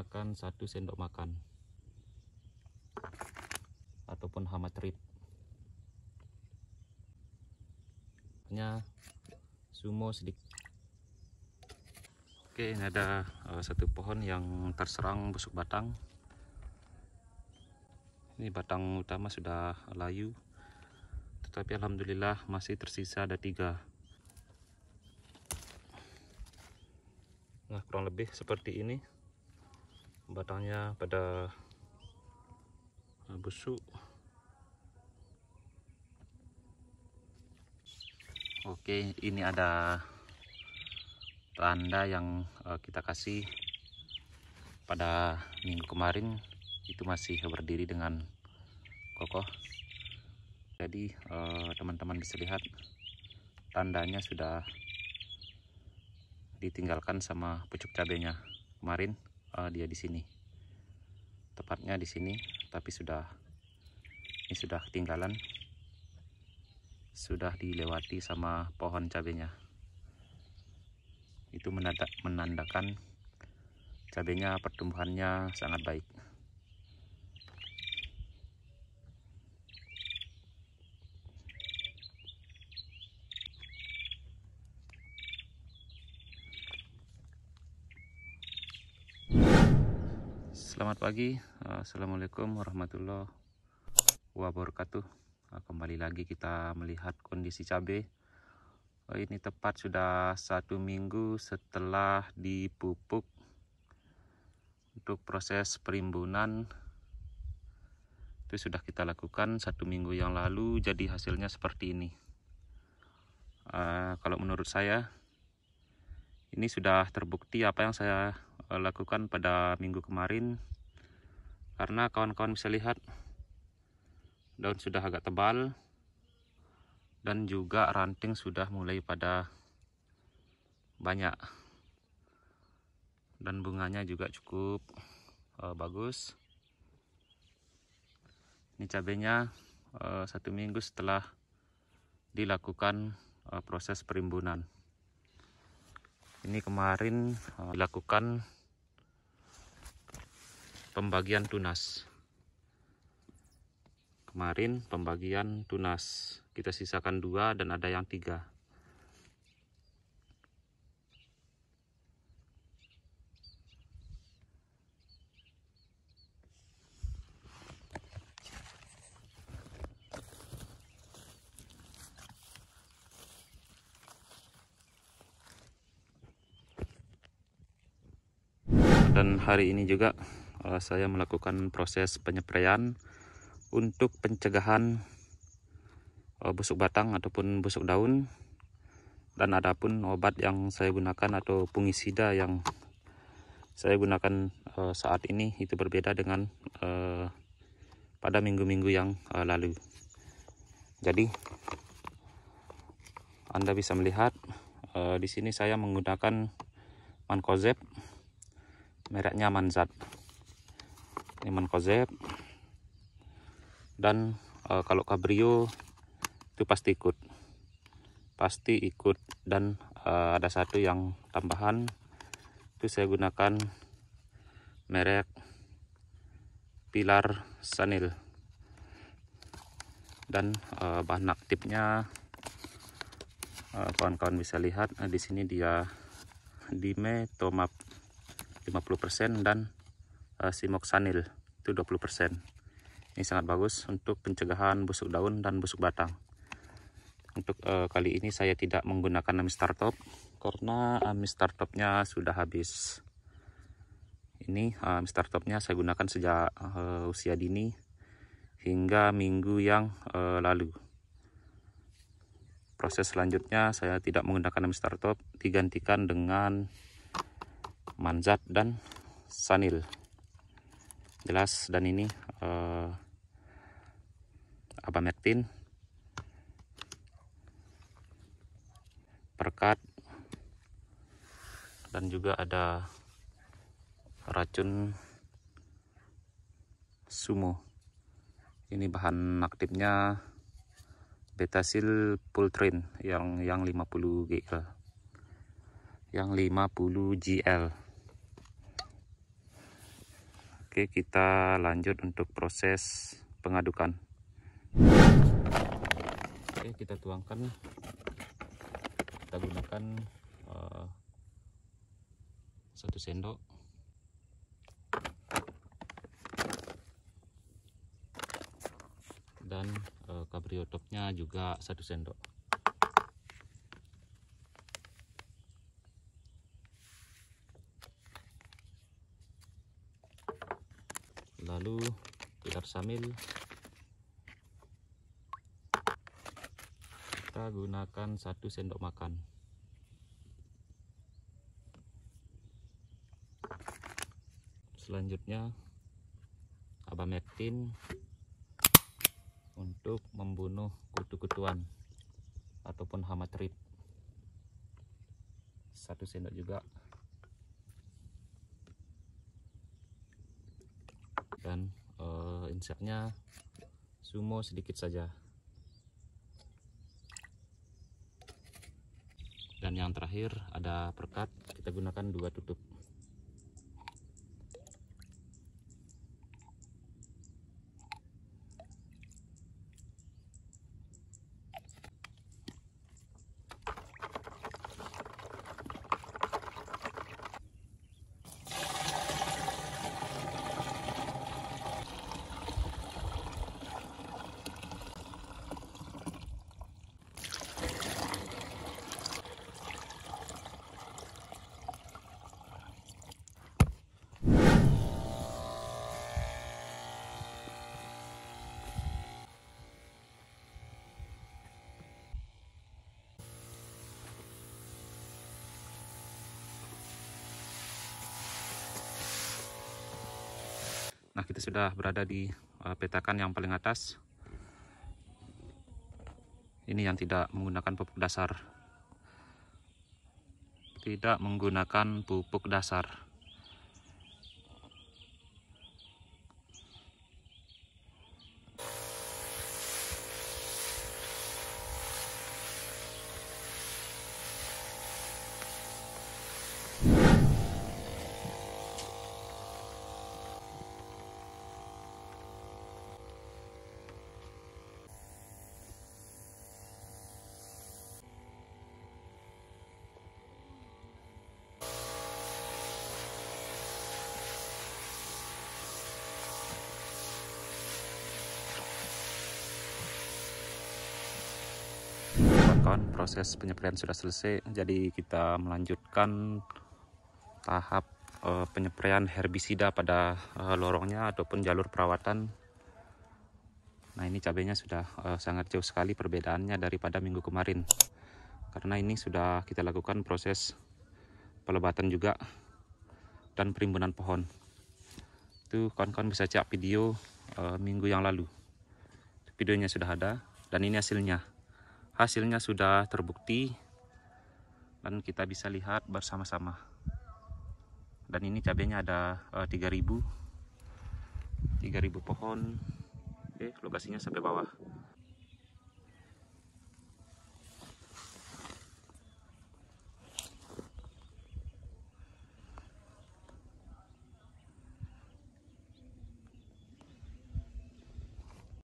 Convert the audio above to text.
menggunakan satu sendok makan ataupun hama trip hanya sumo sedikit oke ini ada uh, satu pohon yang terserang busuk batang ini batang utama sudah layu tetapi alhamdulillah masih tersisa ada tiga nah kurang lebih seperti ini batangnya pada uh, busuk Oke ini ada tanda yang uh, kita kasih pada minggu kemarin itu masih berdiri dengan kokoh jadi uh, teman-teman bisa lihat tandanya sudah ditinggalkan sama pucuk cabenya kemarin uh, dia di sini tepatnya di sini tapi sudah ini sudah ketinggalan sudah dilewati sama pohon cabenya itu menandakan cabenya pertumbuhannya sangat baik Selamat pagi, eh, Assalamualaikum warahmatullahi wabarakatuh eh, Kembali lagi kita melihat kondisi cabe eh, Ini tepat sudah satu minggu setelah dipupuk Untuk proses perimbunan Itu sudah kita lakukan satu minggu yang lalu Jadi hasilnya seperti ini Kalau menurut saya Ini sudah terbukti apa yang saya Eh, lakukan pada minggu kemarin karena kawan-kawan bisa lihat daun sudah agak tebal dan juga ranting sudah mulai pada banyak dan bunganya juga cukup uh, bagus ini cabenya uh, satu minggu setelah dilakukan uh, proses perimbunan ini kemarin uh, dilakukan pembagian tunas kemarin pembagian tunas kita sisakan dua dan ada yang tiga dan hari ini juga Eh, saya melakukan proses penyepraian untuk pencegahan eh, busuk batang ataupun busuk daun dan ada obat yang saya gunakan atau fungisida yang saya gunakan eh, saat ini itu berbeda dengan pada minggu-minggu yang lalu jadi Anda bisa melihat di sini saya menggunakan mancozeb mereknya manzat Iman Kozeb dan e, kalau Cabrio itu pasti ikut pasti ikut dan e, ada satu yang tambahan itu saya gunakan merek Pilar Sanil dan e, bahan aktifnya kawan-kawan bisa lihat nah, di sini dia Tomap 50% dan uh, eh, simoksanil itu 20%. Ini sangat bagus untuk pencegahan busuk daun dan busuk batang. Untuk uh, kali ini saya tidak menggunakan Amistar Top karena Amistar Topnya sudah habis. Ini eh, Amistar Topnya saya gunakan sejak uh, usia dini hingga minggu yang uh, lalu. Proses selanjutnya saya tidak menggunakan Amistar Top digantikan dengan manzat dan sanil jelas dan ini eh, metin perkat dan juga ada racun sumo ini bahan aktifnya betasil pultrin yang yang 50 GL yang 50 GL Oke, kita lanjut untuk proses pengadukan. Oke, kita tuangkan. Kita gunakan uh, satu sendok. Dan uh, kabriotopnya juga satu sendok. lalu pilar samil kita gunakan satu sendok makan selanjutnya metin untuk membunuh kutu-kutuan ataupun hama terit satu sendok juga insertnya sumo sedikit saja dan yang terakhir ada perkat kita gunakan dua tutup kita sudah berada di uh, petakan yang paling atas ini yang tidak menggunakan pupuk dasar tidak menggunakan pupuk dasar kawan-kawan proses penyepraian sudah selesai jadi kita melanjutkan tahap uh, herbisida pada uh, lorongnya ataupun jalur perawatan nah ini cabenya sudah uh, sangat jauh sekali perbedaannya daripada minggu kemarin karena ini sudah kita lakukan proses pelebatan juga dan perimbunan pohon itu kawan-kawan bisa cek video uh, minggu yang lalu videonya sudah ada dan ini hasilnya hasilnya sudah terbukti dan kita bisa lihat bersama-sama dan ini cabenya ada uh, 3000 3000 pohon oke lokasinya sampai bawah